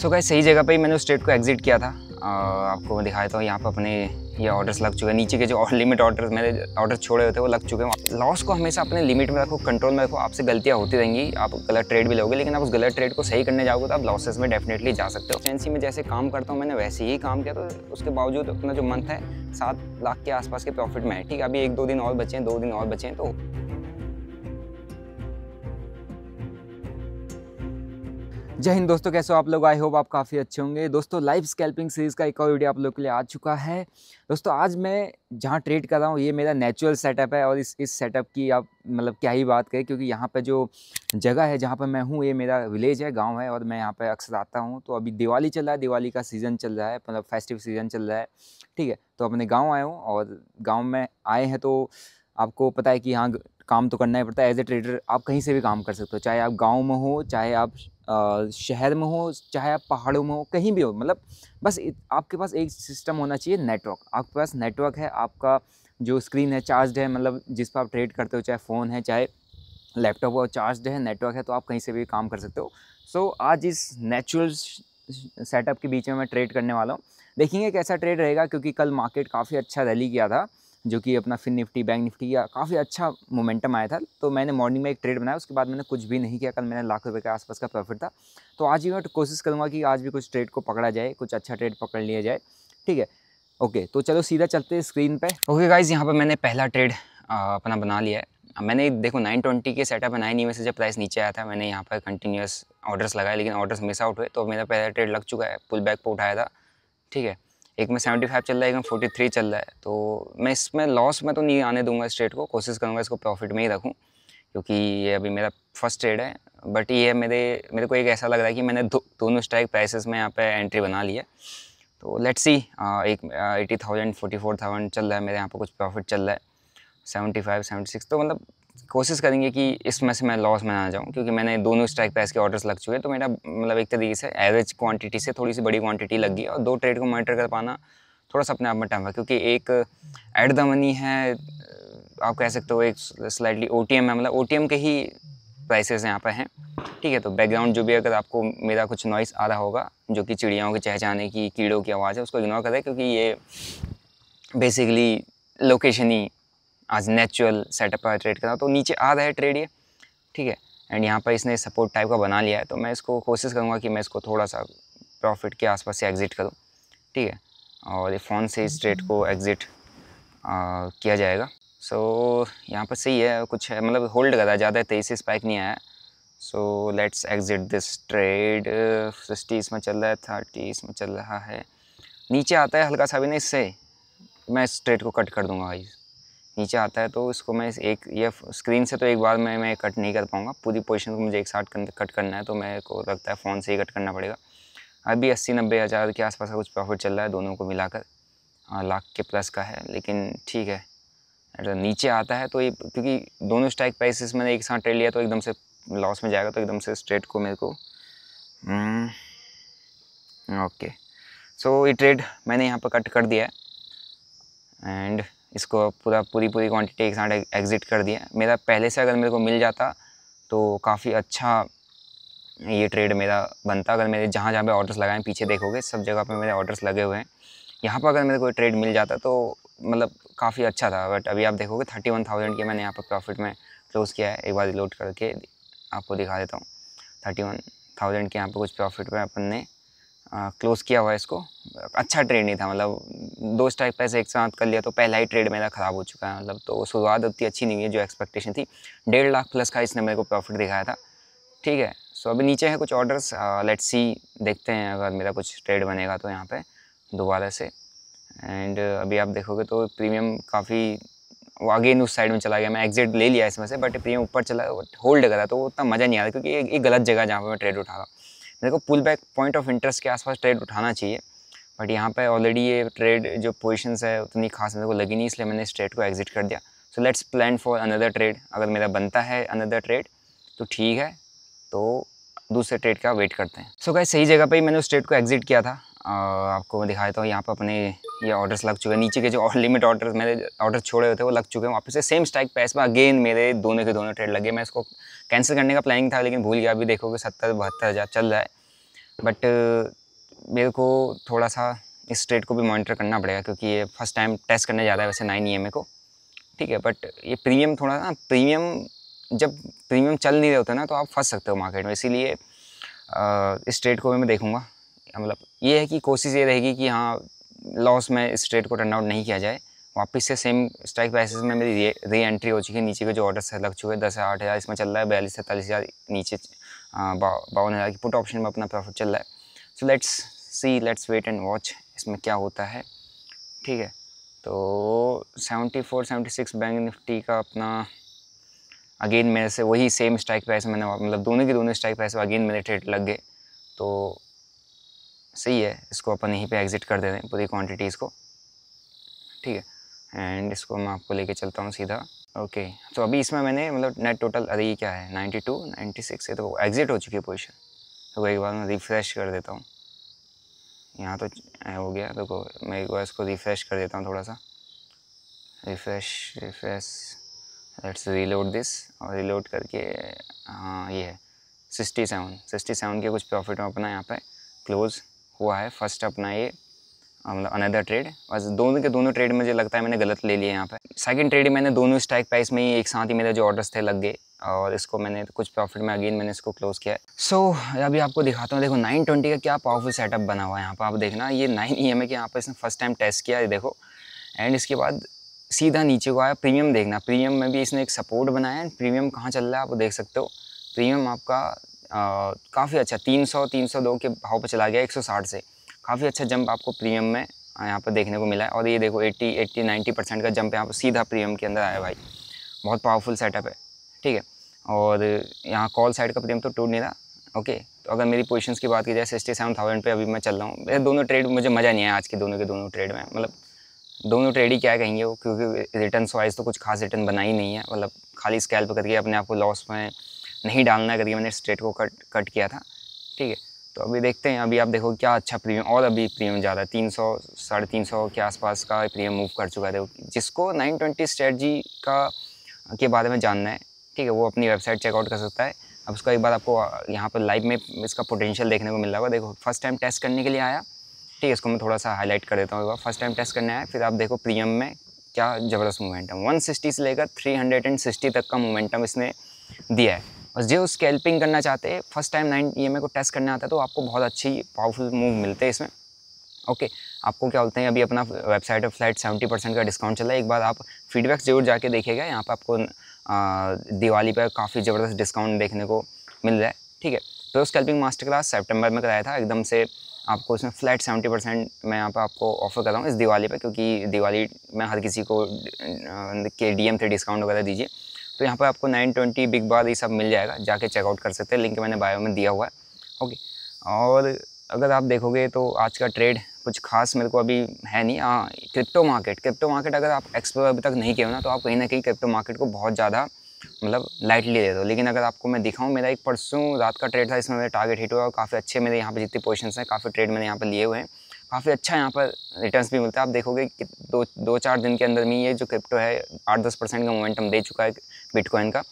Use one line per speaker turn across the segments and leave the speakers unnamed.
so guys सही जगह पे ही मैंने उस स्टेट को एग्जिट किया था आ, आपको मैं दिखाया था यहाँ पर अपने ये ऑर्डर्स लग चुके हैं नीचे के जो और लिमिट ऑर्डर मैंने ऑर्डर छोड़े होते हैं वो लग चुके हैं लॉस को हमेशा अपने लिमिट में रखो कंट्रोल में रखो आपसे गलतियाँ होती रहेंगी आप गलत ट्रेड भी लोगे लेकिन आप उस गलत ट्रेड को सही करने जाओगे तो आप लॉसेस में डेफिनेटली जा सकते हो एजेंसी में जैसे काम करता हूँ मैंने वैसे ही काम किया तो उसके बावजूद अपना जो मंथ है सात लाख के आसपास के प्रॉफिट में है ठीक है अभी एक दो दिन और बचे हैं दो दिन और बचे हैं तो जय हिंद दोस्तों कैसे हो आप लोग आई होप आप काफ़ी अच्छे होंगे दोस्तों लाइव स्कैल्पिंग सीरीज़ का एक और वीडियो आप लोग के लिए आ चुका है दोस्तों आज मैं जहाँ ट्रेड कर रहा हूँ ये मेरा नेचुरल सेटअप है और इस इस सेटअप की आप मतलब क्या ही बात करें क्योंकि यहाँ पर जो जगह है जहाँ पर मैं हूँ ये मेरा विलेज है गाँव है और मैं यहाँ पर अक्सर आता हूँ तो अभी दिवाली चल रहा है दिवाली का सीज़न चल रहा है मतलब फेस्टिव सीज़न चल रहा है ठीक है तो अपने गाँव आए हूँ और गाँव में आए हैं तो आपको पता है कि यहाँ काम तो करना ही पड़ता है एज ए ट्रेडर आप कहीं से भी काम कर सकते हो चाहे आप गांव में हो चाहे आप शहर में हो चाहे आप पहाड़ों में हो कहीं भी हो मतलब बस आपके पास एक सिस्टम होना चाहिए नेटवर्क आपके पास नेटवर्क है आपका जो स्क्रीन है चार्ज है मतलब जिस पर आप ट्रेड करते हो चाहे फ़ोन है चाहे लैपटॉप हो चार्ज है नेटवर्क है तो आप कहीं से भी काम कर सकते हो सो so, आज इस नेचुरल सेटअप के बीच में मैं ट्रेड करने वाला हूँ देखेंगे कैसा ट्रेड रहेगा क्योंकि कल मार्केट काफ़ी अच्छा रैली किया था जो कि अपना फिन निफ्टी बैंक निफ्टी का काफ़ी अच्छा मोमेंटम आया था तो मैंने मॉर्निंग में एक ट्रेड बनाया उसके बाद मैंने कुछ भी नहीं किया कल मैंने लाख रुपये के आसपास का प्रॉफिट था तो आज ही मैं कोशिश करूँगा कि आज भी कुछ ट्रेड को पकड़ा जाए कुछ अच्छा ट्रेड पकड़ लिया जाए ठीक है ओके तो चलो सीधा चलते स्क्रीन पर ओके गाइज यहाँ पर मैंने पहला ट्रेड अपना बना लिया है मैंने देखो 920 के सेटअप बनाए नहीं वैसे से जब प्राइस नीचे आया था मैंने यहाँ पर कंटिन्यूस ऑर्डर्स लगाए लेकिन ऑर्डर्स मिस आउट हुए तो मेरा पहला ट्रेड लग चुका है पुल बैक पर उठाया था ठीक है एक में सेवेंटी फाइव चल रहा है एक में फोर्टी थ्री चल रहा है तो मैं इसमें लॉस में तो नहीं आने दूंगा इस ट्रेड को कोशिश करूँगा इसको प्रॉफिट में ही रखूँ क्योंकि ये अभी मेरा फर्स्ट ट्रेड है बट ये मेरे मेरे को एक ऐसा लग रहा है कि मैंने दो, दोनों स्ट्राइक प्राइसेस में यहाँ पे एंट्री बना ली है तो लेट सी एक eighty thousand forty four thousand चल रहा है मेरे यहाँ पर कुछ प्रॉफिट चल रहा है सेवेंटी फाइव सेवेंटी सिक्स तो मतलब कोशिश करेंगे कि इसमें से मैं लॉस में ना जाऊँ क्योंकि मैंने दोनों स्ट्राइक प्राइस के ऑर्डर्स लग चुके हैं तो मेरा मतलब एक तरीके से एवरेज क्वांटिटी से थोड़ी सी बड़ी क्वांटिटी लग गई और दो ट्रेड को मॉनिटर कर पाना थोड़ा सा अपने आप में टाइम है क्योंकि एक एट द मनी है आप कह सकते हो एक स्लाइडली ओ है मतलब ओ के ही प्राइसेस यहाँ पर हैं ठीक है तो बैकग्राउंड जो भी अगर आपको मेरा कुछ नॉइस आ रहा होगा जो कि चिड़ियाओं के चहचहाने की कीड़ों की आवाज़ है उसको इग्नोर करें क्योंकि ये बेसिकली लोकेशन ही आज नेचुरल सेटअप का ट्रेड हूँ तो नीचे आ रहा है ट्रेड ये ठीक है एंड यहाँ पर इसने सपोर्ट टाइप का बना लिया है तो मैं इसको कोशिश करूँगा कि मैं इसको थोड़ा सा प्रॉफिट के आसपास से एग्ज़िट करूँ ठीक है और ये फ़ोन से इस ट्रेड को एग्ज़िट किया जाएगा सो so, यहाँ पर सही है कुछ है मतलब होल्ड करा ज़्यादा तेईस स्पाइक नहीं आया so let's exit this trade sixty इसमें चल रहा है थर्टी इसमें चल रहा है नीचे आता है हल्का सा भी नहीं इससे मैं इस ट्रेड को कट कर दूंगा भाई नीचे आता है तो इसको मैं एक ये स्क्रीन से तो एक बार मैं मैं कट नहीं कर पाऊँगा पूरी पोजीशन को मुझे एक साथ कट करना है तो मेरे को लगता है फ़ोन से ही कट करना पड़ेगा अभी अस्सी नब्बे हज़ार के आसपास का कुछ प्रॉफिट चल रहा है दोनों को मिलाकर हाँ, लाख के प्लस का है लेकिन ठीक है नीचे आता है तो ये क्योंकि दोनों स्ट्राइक प्राइसेस मैंने एक साथ ट्रेड लिया तो एकदम से लॉस में जाएगा तो एकदम से स्ट्रेट को मेरे को ओके हम्म, सो ये ट्रेड मैंने यहाँ पर कट कर दिया है एंड इसको पूरा पूरी पूरी क्वांटिटी एक साथ एग्ज़िट कर दिया मेरा पहले से अगर मेरे को मिल जाता तो काफ़ी अच्छा ये ट्रेड मेरा बनता अगर मेरे जहाँ जहाँ पे ऑर्डर्स लगाए पीछे देखोगे सब जगह पे मेरे ऑर्डर्स लगे हुए हैं यहाँ पर अगर मेरे को ट्रेड मिल जाता तो मतलब काफ़ी अच्छा था बट अभी आप देखोगे थर्टी वन थाउजेंड के मैंने यहाँ पर प्रॉफिट में क्लोज़ किया है एक बार लोड करके आपको दिखा देता हूँ थर्टी वन थाउजेंड के यहाँ पर कुछ प्रॉफिट में अपन ने क्लोज़ किया हुआ है इसको अच्छा ट्रेड नहीं था मतलब दो स्ट्राइक पैसे एक साथ कर लिया तो पहला ही ट्रेड मेरा ख़राब हो चुका है मतलब तो शुरुआत उतनी अच्छी नहीं है जो एक्सपेक्टेशन थी डेढ़ लाख प्लस का इसने मेरे को प्रॉफिट दिखाया था ठीक है सो अभी नीचे है कुछ ऑर्डर्स लेट्स सी देखते हैं अगर मेरा कुछ ट्रेड बनेगा तो यहाँ पर दोबारा से एंड अभी आप देखोगे तो प्रीमियम काफ़ी अगेन उस साइड में चला गया मैं एग्जिट ले लिया इसमें से बट प्रीमियम ऊपर चला होल्ड करा तो उतना मज़ा नहीं आ रहा क्योंकि एक गलत जगह जहाँ पर मैं ट्रेड उठा रहा मेरे को pull back point of interest के आसपास ट्रेड उठाना चाहिए बट यहाँ पर ऑलरेडी ये ट्रेड जो पोजिशन है उतनी खास मेरे को लगी नहीं इसलिए मैंने इस ट्रेड को एग्जिट कर दिया so let's plan for another trade अगर मेरा बनता है अनदर ट्रेड तो ठीक है तो दूसरे ट्रेड का वेट करते हैं सो so, क्या सही जगह पर ही मैंने उस ट्रेड को एग्जिट किया था आपको मैं दिखा देता हूँ यहाँ पर अपने ये ऑर्डर्स लग चुके हैं नीचे के जो लिमिट ऑर्डर मेरे ऑर्डर छोड़े हुए थे वो लग चुके हैं वापस से सेम स्ट्राइक पैस में अगेन मेरे दोनों के दोनों ट्रेड लगे मैं इसको कैंसिल करने का प्लानिंग था लेकिन भूल गया अभी देखोगे सत्तर बहत्तर हज़ार चल रहा है बट uh, मेरे को थोड़ा सा इस ट्रेड को भी मॉनिटर करना पड़ेगा क्योंकि ये फर्स्ट टाइम टेस्ट करने जा रहा है वैसे नाइन ई e को ठीक है बट ये प्रीमियम थोड़ा ना प्रीमियम जब प्रीमियम चल नहीं रहे होते ना तो आप फंस सकते हो मार्केट में इसीलिए uh, इस ट्रेड को भी मैं देखूँगा मतलब ये है कि कोशिश ये रहेगी कि हाँ लॉस में इस ट्रेड को टर्न आउट नहीं किया जाए वापस से सेम स्ट्राइक प्राइसेस में मेरी री एंट्री हो चुकी है नीचे के जो ऑर्डर्स लग चुके हैं दस आठ हज़ार इसमें चल रहा है बयालीस सैंतालीस हज़ार नीचे बावन हज़ार की पुट ऑप्शन में अपना प्रॉफिट चल रहा है so let's see let's wait and watch इसमें क्या होता है ठीक है तो seventy four seventy six bank Nifty का अपना अगेन मेरे से वही सेम स्ट्राइक प्राइस मैंने मतलब दोनों के दोनों स्ट्राइक प्राइस अगेन मेरे ट्रेड लग गए तो सही है इसको अपन यहीं पे एग्ज़िट कर देते हैं पूरी क्वांटिटीज़ को ठीक है एंड इसको मैं आपको लेके चलता हूँ सीधा ओके तो अभी इसमें मैंने मतलब नेट टोटल अरे ये क्या है नाइन्टी टू नाइन्टी सिक्स है तो एग्ज़िट हो चुकी है पोजिशन तो एक बार मैं रिफ़्रेश कर देता हूँ यहाँ तो हो गया देखो तो मैं एक बार इसको रिफ़्रेश कर देता हूँ थोड़ा सा refresh refresh let's reload this और रीलोड करके हाँ ये है सिक्सटी सेवन सिक्सटी सेवन के कुछ प्रॉफिट हूँ अपना यहाँ पे क्लोज़ हुआ है फर्स्ट अपना ये मतलब अनदर ट्रेड बस दोनों के दोनों ट्रेड मुझे लगता है मैंने गलत ले लिया यहाँ पर सेकंड ट्रेड मैंने दोनों स्ट्राइक प्राइस में ही एक साथ ही मेरे जो ऑर्डर्स थे लग गए और इसको मैंने कुछ प्रॉफिट में अगेन मैंने इसको क्लोज़ किया सो so, अभी आपको दिखाता हूँ देखो 920 का क्या पावरफुल सेटअप बना हुआ है यहाँ पर आप देखना ये नाइन ई एम है कि यहाँ पर इसने फर्स्ट टाइम टेस्ट किया है देखो एंड इसके बाद सीधा नीचे को आया प्रीमियम देखना प्रीमियम में भी इसने एक सपोर्ट बनाया है प्रीमियम कहाँ चल रहा है आप देख सकते हो प्रीमियम आपका काफ़ी अच्छा 300 302 के भाव पर चला गया 160 से काफ़ी अच्छा जंप आपको प्रीमियम में यहाँ पर देखने को मिला है और ये देखो 80 80 90 परसेंट का जंप यहाँ पर सीधा प्रीमियम के अंदर आया भाई बहुत पावरफुल सेटअप है ठीक है और यहाँ कॉल साइड का प्रीमियम तो टूट नहीं रहा ओके तो अगर मेरी पोजिशन की बात की जाए सिक्सटी सेवन थाउजेंड पर अभी मैं चल रहा हूँ मेरे दोनों ट्रेड मुझे मज़ा नहीं आया आज के दोनों के दोनों ट्रेड में मतलब दोनों ट्रेड ही क्या कहेंगे वो क्योंकि रिटर्न वाइज तो कुछ खास रिटर्न बना ही नहीं है मतलब खाली स्कैल्प करके अपने आप को लॉस में नहीं डालना करके मैंने स्ट्रेट को कट कट किया था ठीक है तो अभी देखते हैं अभी आप देखो क्या अच्छा प्रीमियम और अभी प्रीमियम ज़्यादा तीन सौ साढ़े तीन सौ के आसपास का प्रीमियम मूव कर चुका है जिसको नाइन ट्वेंटी स्ट्रेटजी का के बारे में जानना है ठीक है वो अपनी वेबसाइट चेकआउट कर सकता है अब उसका एक बार आपको यहाँ पर लाइव में इसका पोटेंशियल देखने को मिल रहा होगा देखो फर्स्ट टाइम टेस्ट करने के लिए आया ठीक है इसको मैं थोड़ा सा हाईलाइट कर देता हूँ एक बार फर्स्ट टाइम टेस्ट करने आया फिर आप देखो प्रीमियम में क्या ज़बरदस्त मोमेंटम वन से लेकर थ्री तक का मोमेंटम इसने दिया है और जो स्केल्पिंग करना चाहते हैं फर्स्ट टाइम नाइन ई को टेस्ट करने आता है तो आपको बहुत अच्छी पावरफुल मूव मिलते हैं इसमें ओके okay, आपको क्या बोलते हैं अभी अपना वेबसाइट और फ्लैट सेवेंटी परसेंट का डिस्काउंट चला है एक बार आप फीडबैक जरूर जाके देखिएगा यहाँ पर आपको आ, दिवाली पर काफ़ी ज़बरदस्त डिस्काउंट देखने को मिल रहा है ठीक है तो स्कैल्पिंग मास्टर क्लास सेप्टेम्बर में कराया था एकदम से आपको इसमें फ्लैट सेवेंटी परसेंट मैं यहाँ पर आपको ऑफर कर रहा हूँ इस दिवाली पर क्योंकि दिवाली में हर किसी को के डी एम से डिस्काउंट वगैरह दीजिए तो यहाँ पर आपको नाइन ट्वेंटी बिग बार ये सब मिल जाएगा जाके चेकआउट कर सकते हैं लिंक मैंने बायो में दिया हुआ है ओके और अगर आप देखोगे तो आज का ट्रेड कुछ खास मेरे को अभी है नहीं हाँ क्रिप्टो मार्केट क्रिप्टो मार्केट अगर आप एक्सप्लोर अभी तक नहीं किए हो ना तो आप कहीं ना कहीं क्रिप्टो मार्केट को बहुत ज़्यादा मतलब लाइटली ले दो लेकिन अगर आपको मैं दिखाऊँ मेरा एक परसों रात का ट्रेड था इसमें मेरा टारगेट हिट हुआ और काफ़ी अच्छे मेरे यहाँ पर जितने पोजिशन हैं काफ़ी ट्रेड मैंने यहाँ पर लिए हुए हैं काफ़ी अच्छा यहाँ पर रिटर्न्स भी मिलता है आप देखोगे कि दो दो चार दिन के अंदर में ये जो क्रिप्टो है आठ दस परसेंट का मोमेंटम दे चुका है बिटकॉइन का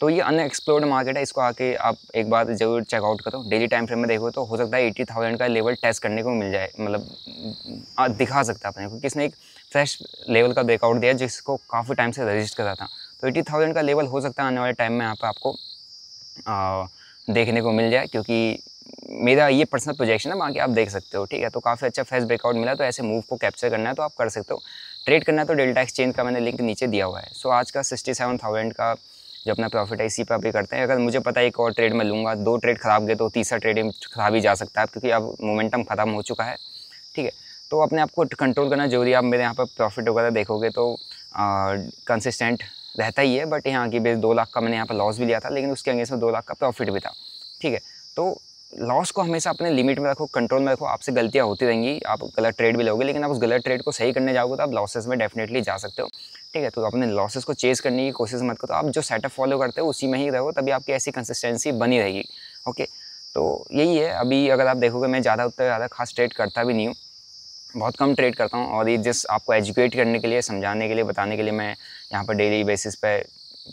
तो ये अनएक्सप्लोर्ड मार्केट है इसको आके आप एक बार जरूर चेकआउट करो डेली टाइम फ्रेम में देखो तो हो सकता है एट्टी थाउजेंड का लेवल टेस्ट करने को मिल जाए मतलब दिखा सकता है अपने क्योंकि इसने एक फ्रेश लेवल का ब्रेकआउट दिया जिसको काफ़ी टाइम से रजिस्ट करा था तो एट्टी थाउजेंड का लेवल हो सकता है आने वाले टाइम में यहाँ पर आपको आ, देखने को मिल जाए क्योंकि मेरा ये पर्सनल प्रोजेक्शन है बाकी आप देख सकते हो ठीक है तो काफ़ी अच्छा फेस ब्रेकआउट मिला तो ऐसे मूव को कैप्चर करना है तो आप कर सकते हो ट्रेड करना है तो डेल्टा एक्सचेंज का मैंने लिंक नीचे दिया हुआ है सो आज का सिक्सटी सेवन थाउजेंड का जो अपना प्रॉफिट है इसी पर अभी करते हैं अगर मुझे पता है एक और ट्रेड में लूँगा दो ट्रेड खराब गए तो तीसरा ट्रेड खराब ही जा सकता है क्योंकि अब मोमेंटम ख़त्म हो चुका है ठीक है तो अपने आप को कंट्रोल करना जरूरी है आप मेरे यहाँ पर प्रॉफिट वगैरह देखोगे तो कंसिस्टेंट रहता ही है बट यहाँ की बेस दो लाख का मैंने यहाँ पर लॉस भी लिया था लेकिन उसके अंगेज में दो लाख का प्रॉफिट भी था ठीक है तो लॉस को हमेशा अपने लिमिट में रखो कंट्रोल में रखो आपसे गलतियाँ होती रहेंगी आप गलत ट्रेड भी लोगे लेकिन आप उस गलत ट्रेड को सही करने जाओगे तो आप लॉसेस में डेफिनेटली जा सकते हो ठीक है तो अपने लॉसेस को चेज करने की कोशिश मत करो तो आप जो सेटअप फॉलो करते हो उसी में ही रहो तभी आपकी ऐसी कंसिस्टेंसी बनी रहेगी ओके तो यही है अभी अगर आप देखोगे मैं ज़्यादा उतना ज़्यादा खास ट्रेड करता भी नहीं हूँ बहुत कम ट्रेड करता हूँ और ये जिस आपको एजुकेट करने के लिए समझाने के लिए बताने के लिए मैं यहाँ पर डेली बेसिस पे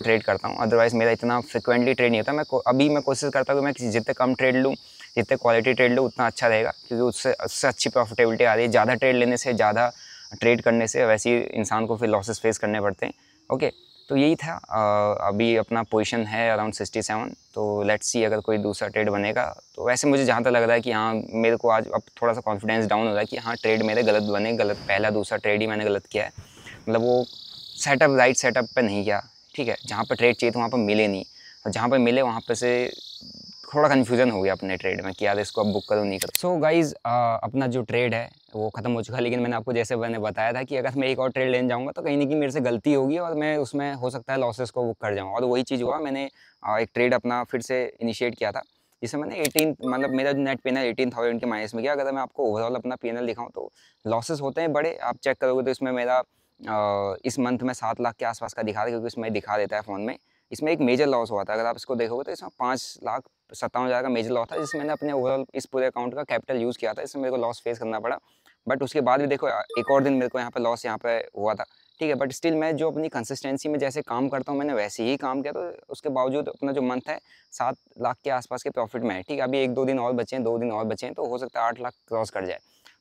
ट्रेड करता हूँ अदरवाइज़ मेरा इतना फ्रिक्वेंटली ट्रेड नहीं होता मैं अभी मैं कोशिश करता हूँ कि मैं किसी जितने कम ट्रेड लूँ जितने क्वालिटी ट्रेड लो उतना अच्छा रहेगा क्योंकि उससे उससे अच्छी प्रॉफिटेबिलिटी आ रही है ज़्यादा ट्रेड लेने से ज़्यादा ट्रेड करने से वैसे ही इंसान को फिर लॉसेस फेस करने पड़ते हैं ओके तो यही था आ, अभी अपना पोजिशन है अराउंड सिक्सटी सेवन तो लेट्स सी अगर कोई दूसरा ट्रेड बनेगा तो वैसे मुझे जहाँ तक लग रहा है कि हाँ मेरे को आज अब थोड़ा सा कॉन्फिडेंस डाउन हो रहा है कि हाँ ट्रेड मेरे गलत बने गलत पहला दूसरा ट्रेड ही मैंने गलत किया है मतलब वो सेटअप राइट सेटअप पर नहीं किया ठीक है जहाँ पर ट्रेड चाहिए तो वहाँ पर मिले नहीं और जहाँ पर मिले वहाँ पर से थोड़ा कन्फ्यूजन हो गया अपने ट्रेड में कि यार इसको अब बुक करूँ नहीं करूँ सो गाइज अपना जो ट्रेड है वो खत्म हो चुका है लेकिन मैंने आपको जैसे मैंने बताया था कि अगर मैं एक और ट्रेड लेने जाऊँगा तो कहीं ना कहीं मेरे से गलती होगी और मैं उसमें हो सकता है लॉसेस को बुक कर जाऊँ और वही चीज़ हुआ मैंने एक ट्रेड अपना फिर से इनिशिएट किया था जिसे मैंने एटीन मतलब मेरा जो नेट पेन है एटीन थाउजेंड के माइनस में किया अगर मैं आपको ओवरऑल अपना पी एन दिखाऊँ तो लॉसेस होते हैं बड़े आप चेक करोगे तो इसमें मेरा इस मंथ में सात लाख के आसपास का दिखा रहा है क्योंकि इसमें दिखा देता है फ़ोन में इसमें एक मेजर लॉस हुआ था अगर आप इसको देखोगे तो इसमें पाँच लाख सत्तावन हज़ार का मेजर लॉस था जिसमें मैंने अपने ओवरऑल इस पूरे अकाउंट का कैपिटल यूज़ किया था इसमें मेरे को लॉस फेस करना पड़ा बट उसके बाद भी देखो एक और दिन मेरे को यहाँ पर लॉस यहाँ पर हुआ था ठीक है बट स्टिल मैं जो अपनी कंसिस्टेंसी में जैसे काम करता हूँ मैंने वैसे ही काम किया तो उसके बावजूद अपना जो मंथ है सात लाख के आसपास के प्रॉफिट में है ठीक है अभी एक दो दिन और बचे हैं दो दिन और बचे हैं तो हो सकता है आठ लाख क्रॉस कर जाए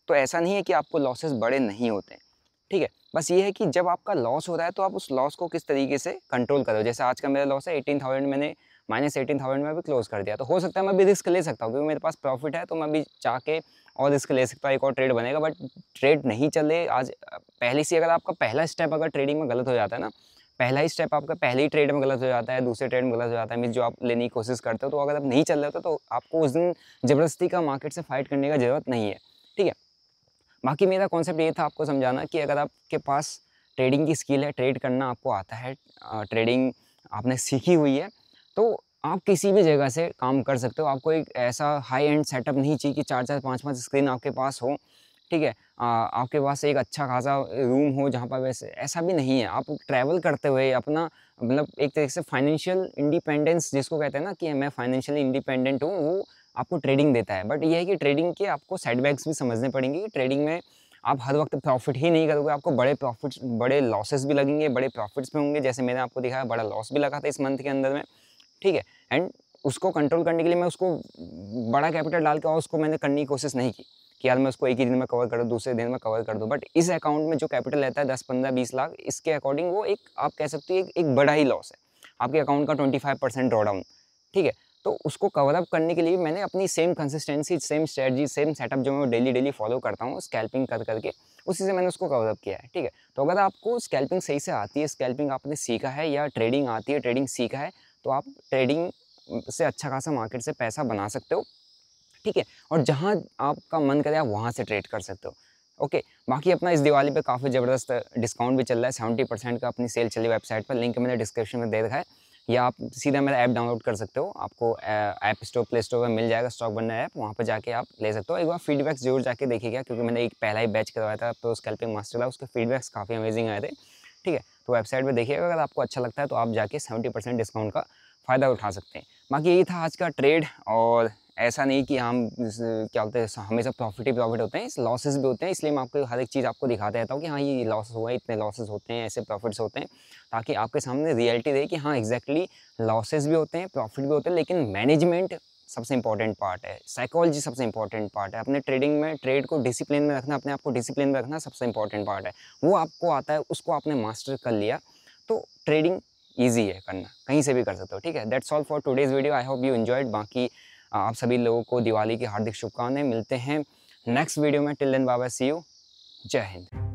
तो ऐसा नहीं है कि आपको लॉसेस बड़े नहीं होते हैं ठीक है बस ये है कि जब आपका लॉस हो रहा है तो आप उस लॉस को किस तरीके से कंट्रोल करो जैसे आज का मेरा लॉस है एटीन थाउजेंड मैंने माइनस एटीन थाउजेंड में भी क्लोज कर दिया तो हो सकता है मैं भी रिस्क ले सकता हूँ क्योंकि मेरे पास प्रॉफिट है तो मैं भी जाके और रिस्क ले सकता हूँ एक और ट्रेड बनेगा बट ट्रेड नहीं चले आज पहले से अगर आपका पहला स्टेप अगर ट्रेडिंग में गलत हो जाता है ना पहला ही स्टेप आपका पहले ही ट्रेड में गलत हो जाता है दूसरे ट्रेड में गलत हो जाता है मीन जो आप लेने की कोशिश करते हो तो अगर आप नहीं चल रहे हो तो आपको उस दिन ज़बरदस्ती का मार्केट से फाइट करने का ज़रूरत नहीं है ठीक है बाकी मेरा कॉन्सेप्ट ये था आपको समझाना कि अगर आपके पास ट्रेडिंग की स्किल है ट्रेड करना आपको आता है ट्रेडिंग आपने सीखी हुई है तो आप किसी भी जगह से काम कर सकते हो आपको एक ऐसा हाई एंड सेटअप नहीं चाहिए कि चार चार पाँच पाँच स्क्रीन आपके पास हो ठीक है आ, आपके पास एक अच्छा खासा रूम हो जहाँ पर वैसे ऐसा भी नहीं है आप ट्रैवल करते हुए अपना मतलब एक तरीके से फाइनेंशियल इंडिपेंडेंस जिसको कहते हैं ना कि मैं फाइनेंशियली इंडिपेंडेंट हूँ वो आपको ट्रेडिंग देता है बट ये है कि ट्रेडिंग के आपको सेटबैक्स भी समझने पड़ेंगे कि ट्रेडिंग में आप हर वक्त प्रॉफिट ही नहीं करोगे आपको बड़े प्रॉफिट्स बड़े लॉसेस भी लगेंगे बड़े प्रॉफिट्स भी होंगे जैसे मैंने आपको दिखाया बड़ा लॉस भी लगा था इस मंथ के अंदर में ठीक है एंड उसको कंट्रोल करने के लिए मैं उसको बड़ा कैपिटल डाल के और उसको मैंने करने की कोशिश नहीं की कि यार मैं उसको एक ही दिन में कवर कर दूँ दूसरे दिन में कवर कर दूँ बट इस अकाउंट में जो कैपिटल रहता है दस पंद्रह बीस लाख इसके अकॉर्डिंग वो एक आप कह सकते हो एक, एक बड़ा ही लॉस है आपके अकाउंट का ट्वेंटी फाइव परसेंट ड्रॉडाउन ठीक है तो उसको कवर अप करने के लिए मैंने अपनी same consistency same strategy same setup जो मैं डेली डेली फॉलो करता हूँ स्कैल्पिंग कर करके उसी से मैंने उसको कवर अप किया है ठीक है तो अगर आपको स्कैल्पिंग सही से आती है स्कैल्पिंग आपने सीखा है या ट्रेडिंग आती है ट्रेडिंग सीखा है तो आप ट्रेडिंग से अच्छा खासा मार्केट से पैसा बना सकते हो ठीक है और जहाँ आपका मन करे आप वहाँ से ट्रेड कर सकते हो ओके बाकी अपना इस दिवाली पे काफ़ी ज़बरदस्त डिस्काउंट भी चल रहा है सेवेंटी परसेंट का अपनी सेल चली वेबसाइट पर लिंक मैंने डिस्क्रिप्शन में दे रखा है या आप सीधा मेरा ऐप डाउनलोड कर सकते हो आपको ऐप स्टोर प्ले स्टोर पर मिल जाएगा स्टॉक बनना ऐप वहाँ पर जाके आप ले सकते हो एक बार फीडबैक्स जरूर जाके देखिएगा क्योंकि मैंने एक पहला ही बैच करवाया था तो स्कैल्पिंग मास्टर था उसके फीडबैक्स काफ़ी अमेजिंग आए थे ठीक है तो वेबसाइट पर देखिएगा अगर आपको अच्छा लगता है तो आप जाके सेवेंटी परसेंट डिस्काउंट का फ़ायदा उठा सकते हैं बाकी यही था आज का ट्रेड और ऐसा नहीं कि हम क्या बोलते हैं हमेशा प्रॉफिट ही प्रॉफिट होते हैं लॉसेस भी होते हैं इसलिए मैं आपको हर एक चीज़ आपको दिखाते रहता हूँ कि हाँ ये लॉस हुआ इतने लॉसेस होते हैं ऐसे प्रॉफिट्स होते हैं ताकि आपके सामने रियलिटी रहे कि हाँ एग्जैक्टली लॉसेस भी होते हैं प्रॉफिट भी होते हैं लेकिन मैनेजमेंट सबसे इंपॉर्टेंट पार्ट है साइकोलॉजी सबसे इंपॉर्टेंट पार्ट है अपने ट्रेडिंग में ट्रेड को डिसिप्लिन में रखना अपने आप को डिसिप्लिन में रखना सबसे इंपॉर्टेंट पार्ट है वो आपको आता है उसको आपने मास्टर कर लिया तो ट्रेडिंग ईजी है करना कहीं से भी कर सकते हो ठीक है that's all for today's video I hope you enjoyed बाकी आप सभी लोगों को दिवाली की हार्दिक शुभकामनाएं मिलते हैं नेक्स्ट वीडियो में टिल दिन बाबा सी यू जय हिंद